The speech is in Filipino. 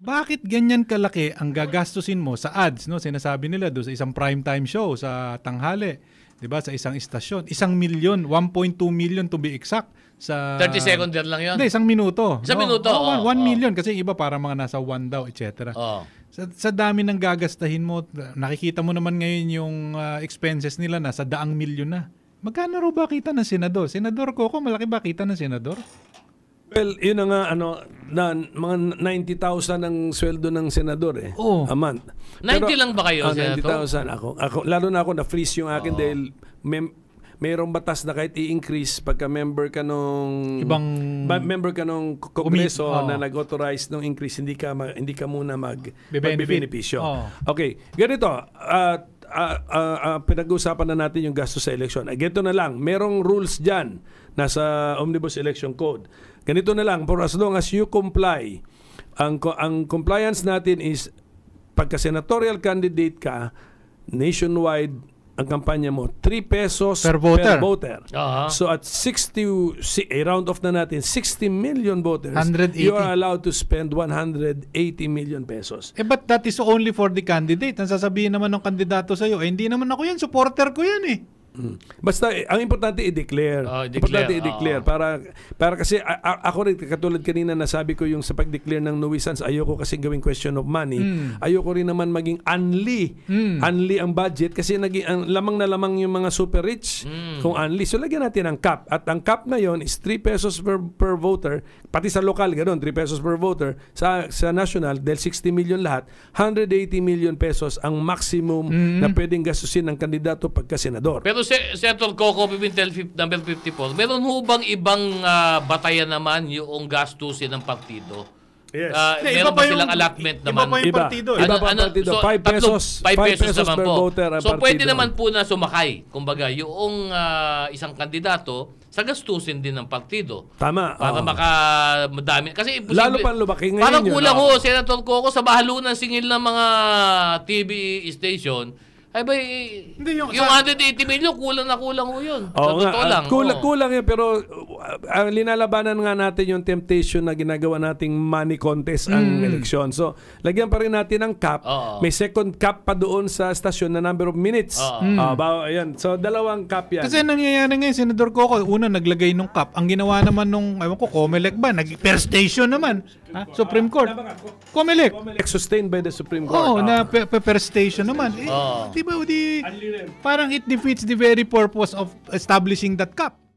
bakit ganyan kalaki ang gagastusin mo sa ads, no? Sinasabi nila do sa isang primetime show sa tanghali, 'di ba? Sa isang istasyon, isang milyon, 1.2 million to be exact sa 30 second lang 'yon. Hindi, isang minuto. Isang no? minuto. Oh, 1 oh, oh. million kasi iba para mga nasa 1 daw, etc. Oh. Sa, sa dami ng gagastahin mo, nakikita mo naman ngayon yung uh, expenses nila na sa daang milyon na. Magkano raw ba kita ng senador? Senador Coco, malaki ba kita ng senador? Well, yun na nga, ano, na, mga 90,000 ang sweldo ng senador eh. Oo. Oh. A month. 90 Pero, lang ba kayo, oh, ah, 90,000 ako, ako. Lalo na ako, na-freeze yung akin Oo. Oh. dahil may, mayroong batas na kahit i-increase pagka member ka nung ibang ba, member ka nung kongreso oh. na nag-authorize ng increase hindi ka ma, hindi ka muna mag Be-benefit. beneficio. Oh. Okay, ganito. Uh, uh, uh, uh, pinag-uusapan na natin yung gastos sa election. Ay, ganito na lang. Merong rules dyan. sa Omnibus Election Code. Ganito na lang. For as long as you comply, ang, ang compliance natin is pagka senatorial candidate ka, nationwide ang kampanya mo, 3 pesos per voter. Per voter. Uh-huh. So at 60, a eh, round off na natin, 60 million voters, 180. you are allowed to spend 180 million pesos. Eh but that is only for the candidate. Ang sasabihin naman ng kandidato sa iyo, eh hindi naman ako yan, supporter ko yan eh. Mm. Basta eh, ang importante i-declare. Oh, i-declare. Importante i-declare oh. para para kasi a- ako rin katulad kanina nasabi ko yung sa pag-declare ng nuisance ayoko kasi gawing question of money. Mm. Ayoko rin naman maging unli. Mm. Unli ang budget kasi naging ang lamang na lamang yung mga super rich mm. kung unli. So lagyan natin ang cap at ang cap na yon is 3 pesos per, per voter pati sa local ganoon 3 pesos per voter sa sa national dahil 60 million lahat 180 million pesos ang maximum mm. na pwedeng gastusin ng kandidato pagka senador. Pero pero Senator Coco Pimentel number 54, meron ho bang ibang uh, batayan naman yung gastusin ng partido? Yes. Uh, ah, De, meron ba silang allotment iba naman? Eh. Iba pa yung partido. Iba, iba ano, ano, partido. 5 so, pesos, 5 pesos, pesos naman per po. voter So partido. pwede naman po na sumakay. Kumbaga, yung uh, isang kandidato sa gastusin din ng partido. Tama. Para oh. makadami. Kasi imposible. Lalo pa lumaki ngayon. Parang kulang ho, Senator Coco, sa bahalunan singil ng mga TV station, ay ba, Hindi, yung, yung 180 million, kulang na kulang ho yun. Oo sa totoo ah, lang. Kulang, oo. kulang yan, pero uh, linalabanan nga natin yung temptation na ginagawa nating money contest ang mm. eleksyon. So, lagyan pa rin natin ang cap. Oo. May second cap pa doon sa stasyon na number of minutes. Oo. Ah, mm. Uh, bawa, ayan. So, dalawang cap yan. Kasi nangyayari ngayon, eh, Senator Coco, una naglagay nung cap. Ang ginawa naman nung, ayaw ko, Comelec ba? Nag per station naman. Ha? Supreme Court. Comelec. Comelec sustained by the Supreme Court. Oo, oh, na pe- pe- per station naman. Eh, oh. Di ba, di, parang it defeats the very purpose of establishing that cap.